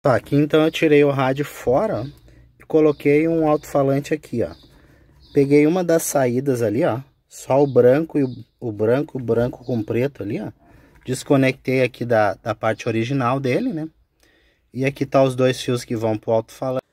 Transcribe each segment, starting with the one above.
Tá, aqui então eu tirei o rádio fora e coloquei um alto-falante aqui, ó. Peguei uma das saídas ali, ó. Só o branco e o, o branco, o branco com preto ali, ó. Desconectei aqui da, da parte original dele, né? E aqui tá os dois fios que vão pro alto-falante.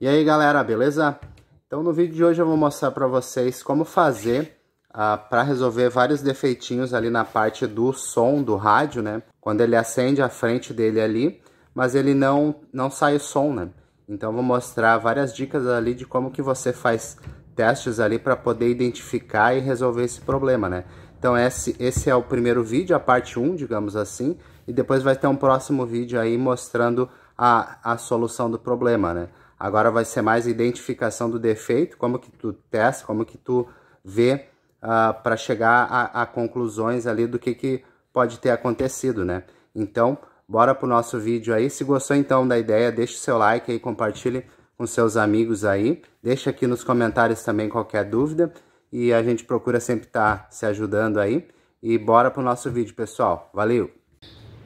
E aí, galera, beleza? Então no vídeo de hoje eu vou mostrar para vocês como fazer ah, para resolver vários defeitinhos ali na parte do som do rádio, né? Quando ele acende a frente dele ali, mas ele não, não sai o som, né? Então vou mostrar várias dicas ali de como que você faz testes ali para poder identificar e resolver esse problema, né? Então esse, esse é o primeiro vídeo, a parte 1, digamos assim, e depois vai ter um próximo vídeo aí mostrando a, a solução do problema, né? Agora vai ser mais identificação do defeito, como que tu testa, como que tu vê uh, ah, para chegar a, a conclusões ali do que, que pode ter acontecido, né? Então, Bora pro nosso vídeo aí. Se gostou então da ideia, deixe seu like aí, compartilhe com seus amigos aí. Deixe aqui nos comentários também qualquer dúvida e a gente procura sempre estar tá se ajudando aí. E bora pro nosso vídeo, pessoal. Valeu!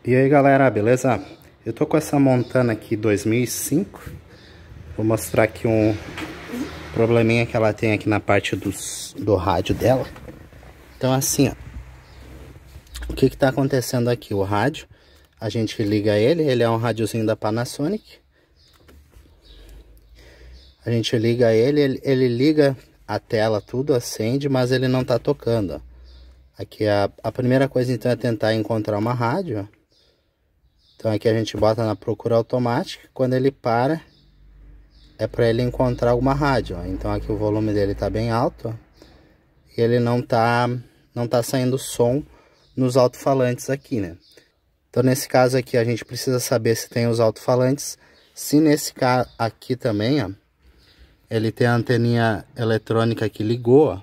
E aí, galera, beleza? Eu tô com essa Montana aqui 2005. Vou mostrar aqui um probleminha que ela tem aqui na parte dos, do rádio dela. Então, assim, ó. O que que tá acontecendo aqui? O rádio a gente liga ele, ele é um rádiozinho da Panasonic. A gente liga ele, ele, ele, liga a tela, tudo acende, mas ele não tá tocando. Ó. Aqui a, a primeira coisa então é tentar encontrar uma rádio. Então aqui a gente bota na procura automática, quando ele para é para ele encontrar alguma rádio. Ó. Então aqui o volume dele tá bem alto ó, e ele não tá não tá saindo som nos alto-falantes aqui, né? Então, nesse caso aqui, a gente precisa saber se tem os alto-falantes. Se nesse caso aqui também, ó, ele tem a anteninha eletrônica que ligou, ó.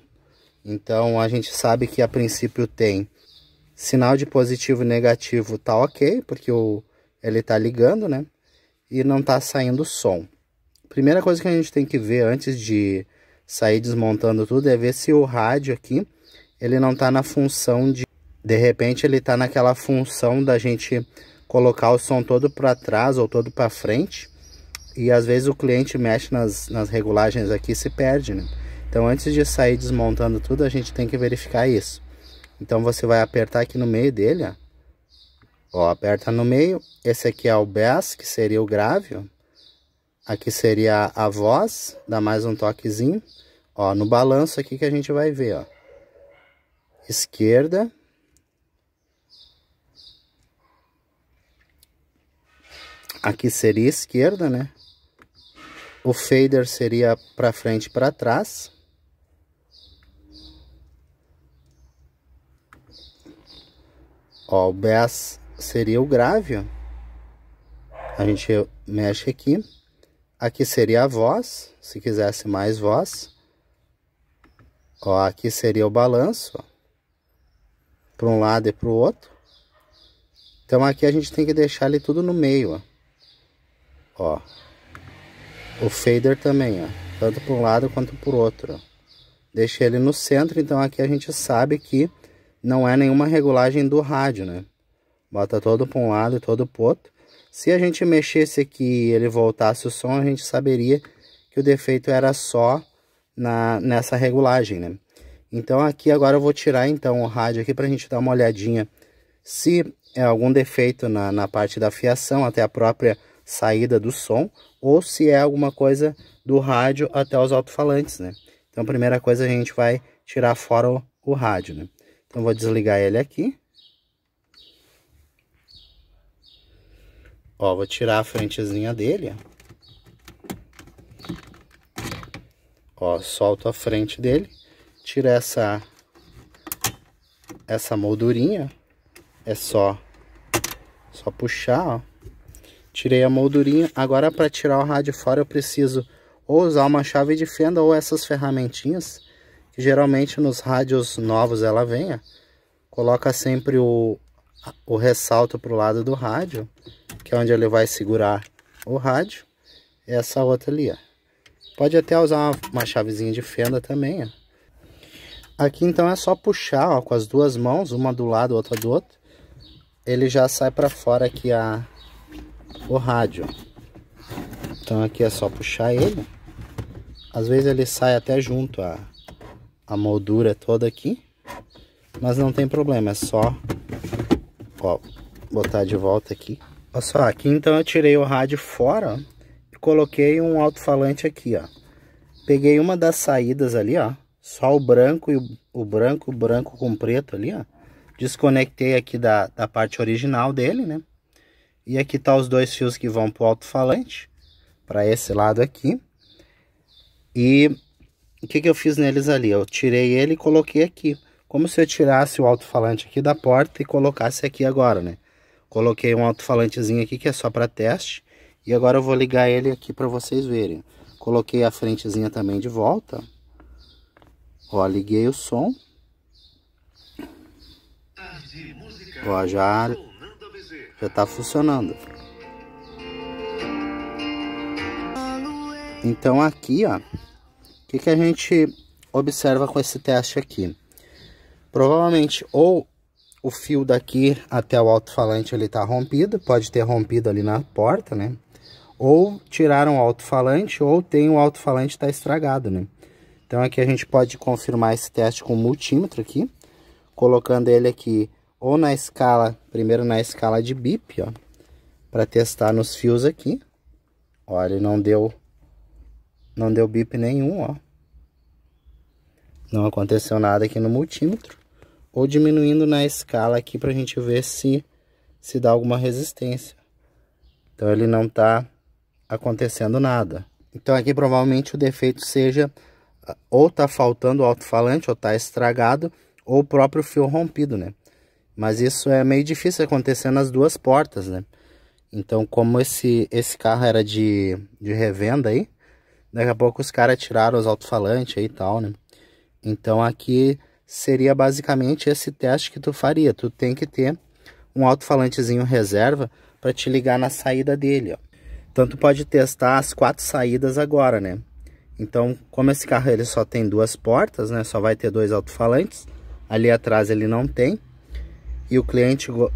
Então, a gente sabe que a princípio tem sinal de positivo e negativo tá ok, porque o, ele tá ligando, né? E não tá saindo som. Primeira coisa que a gente tem que ver antes de sair desmontando tudo é ver se o rádio aqui, ele não tá na função de de repente ele está naquela função da gente colocar o som todo para trás ou todo para frente. E às vezes o cliente mexe nas, nas regulagens aqui e se perde, né? Então antes de sair desmontando tudo, a gente tem que verificar isso. Então você vai apertar aqui no meio dele, ó. ó aperta no meio. Esse aqui é o bass, que seria o grave, ó. Aqui seria a voz, dá mais um toquezinho. Ó, no balanço aqui que a gente vai ver, ó. Esquerda, aqui seria esquerda, né? O fader seria para frente e para trás. Ó, o bass seria o grave, ó. A gente mexe aqui. Aqui seria a voz, se quisesse mais voz. Ó, aqui seria o balanço, para um lado e para o outro. Então aqui a gente tem que deixar ele tudo no meio, ó ó. O fader também, ó. Tanto para um lado quanto para o outro, deixei Deixa ele no centro, então aqui a gente sabe que não é nenhuma regulagem do rádio, né? Bota todo para um lado e todo para o outro. Se a gente mexesse aqui e ele voltasse o som, a gente saberia que o defeito era só na, nessa regulagem, né? Então aqui agora eu vou tirar então o rádio aqui para a gente dar uma olhadinha se é algum defeito na, na parte da fiação, até a própria saída do som ou se é alguma coisa do rádio até os alto-falantes, né? Então, a primeira coisa, a gente vai tirar fora o, o rádio, né? Então, vou desligar ele aqui. Ó, vou tirar a frentezinha dele, ó. solto a frente dele, tira essa, essa moldurinha, é só, só puxar, ó. Tirei a moldurinha. Agora, para tirar o rádio fora, eu preciso ou usar uma chave de fenda ou essas ferramentinhas. Que geralmente nos rádios novos ela vem, ó. Coloca sempre o, o ressalto para o lado do rádio, que é onde ele vai segurar o rádio. essa outra ali, ó. Pode até usar uma, uma chavezinha de fenda também, ó. Aqui então é só puxar ó, com as duas mãos, uma do lado, outra do outro. Ele já sai para fora aqui a, o rádio. Então aqui é só puxar ele. Às vezes ele sai até junto a, a moldura toda aqui. Mas não tem problema, é só ó, botar de volta aqui. Olha só, aqui então eu tirei o rádio fora e coloquei um alto-falante aqui, ó. Peguei uma das saídas ali, ó. Só o branco e o, o branco, branco com preto ali, ó. Desconectei aqui da, da parte original dele, né? E aqui tá os dois fios que vão pro alto-falante, para esse lado aqui. E o que, que eu fiz neles ali? Eu tirei ele e coloquei aqui. Como se eu tirasse o alto-falante aqui da porta e colocasse aqui agora, né? Coloquei um alto-falantezinho aqui que é só para teste. E agora eu vou ligar ele aqui para vocês verem. Coloquei a frentezinha também de volta. Ó, liguei o som. Ó, já já está funcionando. Então aqui, ó, o que, que a gente observa com esse teste aqui? Provavelmente ou o fio daqui até o alto-falante ele tá rompido, pode ter rompido ali na porta, né? Ou tiraram o alto-falante ou tem o alto-falante tá estragado, né? Então aqui a gente pode confirmar esse teste com o multímetro aqui, colocando ele aqui ou na escala, primeiro na escala de bip, ó, para testar nos fios aqui. Olha, não deu não deu bip nenhum, ó. Não aconteceu nada aqui no multímetro. Ou diminuindo na escala aqui pra gente ver se se dá alguma resistência. Então ele não tá acontecendo nada. Então aqui provavelmente o defeito seja ou tá faltando o alto-falante ou tá estragado ou o próprio fio rompido, né? Mas isso é meio difícil acontecer nas duas portas, né? Então, como esse, esse carro era de, de revenda aí, daqui a pouco os caras tiraram os alto-falantes aí e tal, né? Então, aqui seria basicamente esse teste que tu faria. Tu tem que ter um alto-falantezinho reserva para te ligar na saída dele, ó. Então, tu pode testar as quatro saídas agora, né? Então, como esse carro ele só tem duas portas, né? Só vai ter dois alto-falantes. Ali atrás ele não tem e o cliente uh,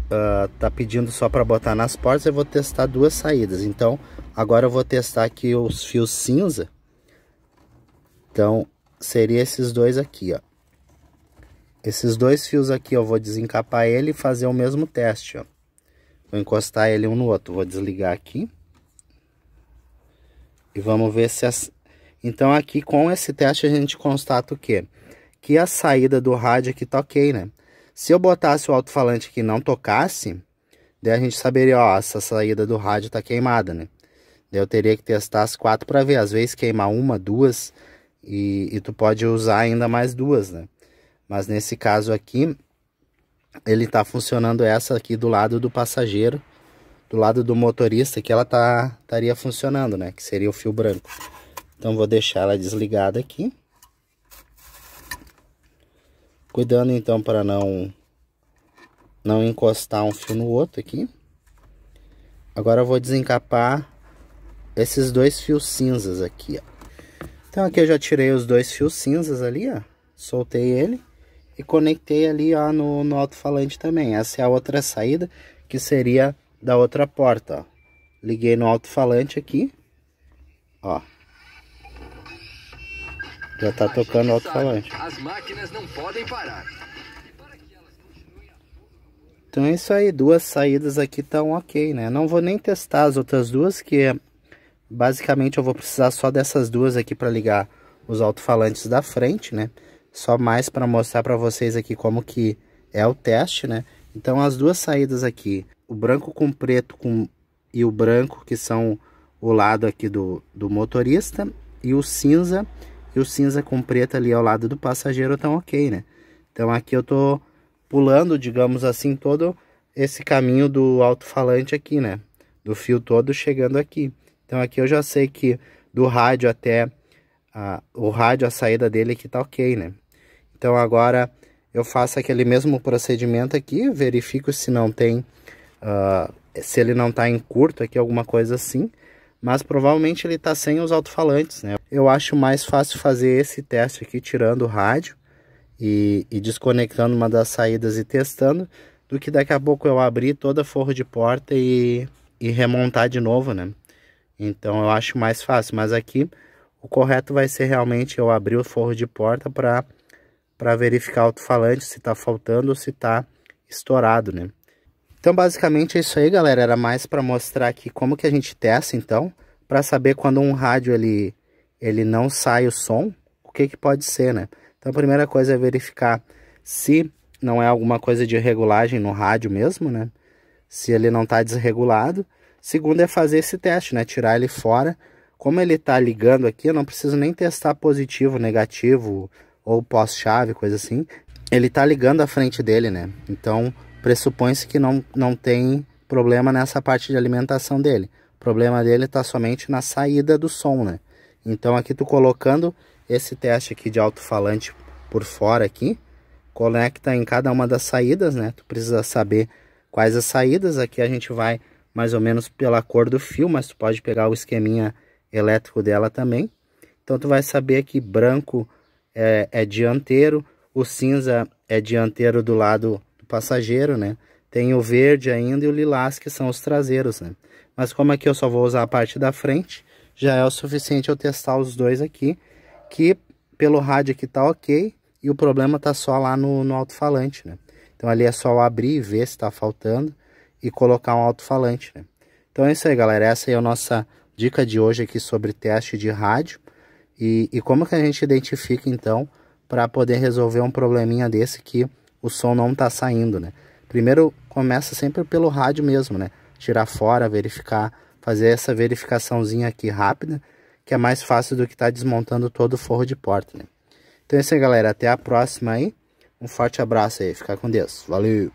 tá pedindo só para botar nas portas, eu vou testar duas saídas. Então, agora eu vou testar aqui os fios cinza. Então, seria esses dois aqui, ó. Esses dois fios aqui eu vou desencapar ele e fazer o mesmo teste, ó. Vou encostar ele um no outro, vou desligar aqui. E vamos ver se as... Então aqui com esse teste a gente constata o quê? Que a saída do rádio aqui tá ok, né? Se eu botasse o alto-falante que não tocasse, daí a gente saberia, ó, essa saída do rádio tá queimada, né? Daí eu teria que testar as quatro para ver. Às vezes queima uma, duas, e, e tu pode usar ainda mais duas, né? Mas nesse caso aqui, ele tá funcionando essa aqui do lado do passageiro, do lado do motorista, que ela tá estaria funcionando, né? Que seria o fio branco. Então vou deixar ela desligada aqui. Cuidando então para não não encostar um fio no outro aqui. Agora eu vou desencapar esses dois fios cinzas aqui, ó. Então aqui eu já tirei os dois fios cinzas ali, ó. Soltei ele e conectei ali, ó, no, no alto-falante também. Essa é a outra saída, que seria da outra porta, ó. Liguei no alto-falante aqui, ó. Já tá tocando alto-falante. Então é isso aí, duas saídas aqui estão tá ok, né? Não vou nem testar as outras duas, que é, basicamente eu vou precisar só dessas duas aqui para ligar os alto-falantes da frente, né? Só mais para mostrar para vocês aqui como que é o teste, né? Então as duas saídas aqui, o branco com preto com... e o branco que são o lado aqui do, do motorista e o cinza o cinza com preto ali ao lado do passageiro estão ok, né? Então aqui eu tô pulando, digamos assim, todo esse caminho do alto-falante aqui, né? Do fio todo chegando aqui. Então aqui eu já sei que do rádio até a, o rádio, a saída dele aqui tá ok, né? Então agora eu faço aquele mesmo procedimento aqui, verifico se não tem, uh, se ele não tá em curto aqui, alguma coisa assim. Mas provavelmente ele tá sem os alto-falantes, né? eu acho mais fácil fazer esse teste aqui tirando o rádio e, e, desconectando uma das saídas e testando do que daqui a pouco eu abrir toda a forro de porta e, e remontar de novo, né? Então eu acho mais fácil, mas aqui o correto vai ser realmente eu abrir o forro de porta para para verificar o alto-falante se está faltando ou se está estourado, né? Então basicamente é isso aí, galera, era mais para mostrar aqui como que a gente testa então, para saber quando um rádio ele ele não sai o som, o que, que pode ser, né? Então a primeira coisa é verificar se não é alguma coisa de regulagem no rádio mesmo, né? Se ele não está desregulado. Segundo é fazer esse teste, né? Tirar ele fora. Como ele está ligando aqui, eu não preciso nem testar positivo, negativo ou pós-chave, coisa assim. Ele está ligando à frente dele, né? Então pressupõe-se que não, não tem problema nessa parte de alimentação dele. O problema dele está somente na saída do som, né? Então aqui tu colocando esse teste aqui de alto-falante por fora aqui, conecta em cada uma das saídas, né? Tu precisa saber quais as saídas, aqui a gente vai mais ou menos pela cor do fio, mas tu pode pegar o esqueminha elétrico dela também. Então tu vai saber que branco é, é dianteiro, o cinza é dianteiro do lado do passageiro, né? Tem o verde ainda e o lilás que são os traseiros, né? Mas como aqui eu só vou usar a parte da frente, já é o suficiente eu testar os dois aqui, que pelo rádio aqui tá ok, e o problema tá só lá no, no alto-falante, né? Então ali é só eu abrir e ver se tá faltando e colocar um alto-falante, né? Então é isso aí, galera. Essa é a nossa dica de hoje aqui sobre teste de rádio e, e como que a gente identifica, então, para poder resolver um probleminha desse que o som não tá saindo, né? Primeiro começa sempre pelo rádio mesmo, né? Tirar fora, verificar fazer essa verificaçãozinha aqui rápida, que é mais fácil do que estar tá desmontando todo o forro de porta, né? Então é isso aí, galera. Até a próxima aí. Um forte abraço aí. Fica com Deus. Valeu!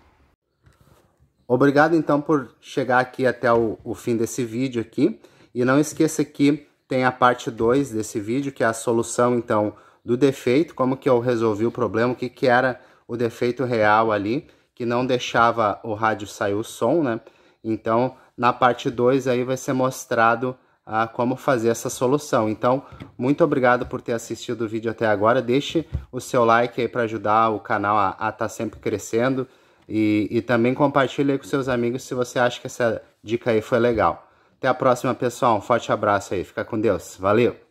Obrigado, então, por chegar aqui até o, o fim desse vídeo aqui. E não esqueça que tem a parte 2 desse vídeo, que é a solução, então, do defeito, como que eu resolvi o problema, o que, que era o defeito real ali, que não deixava o rádio sair o som, né? Então, na parte 2 aí vai ser mostrado a ah, como fazer essa solução. Então, muito obrigado por ter assistido o vídeo até agora. Deixe o seu like aí para ajudar o canal a estar tá sempre crescendo. E, e também compartilhe com seus amigos se você acha que essa dica aí foi legal. Até a próxima, pessoal. Um forte abraço aí. Fica com Deus. Valeu!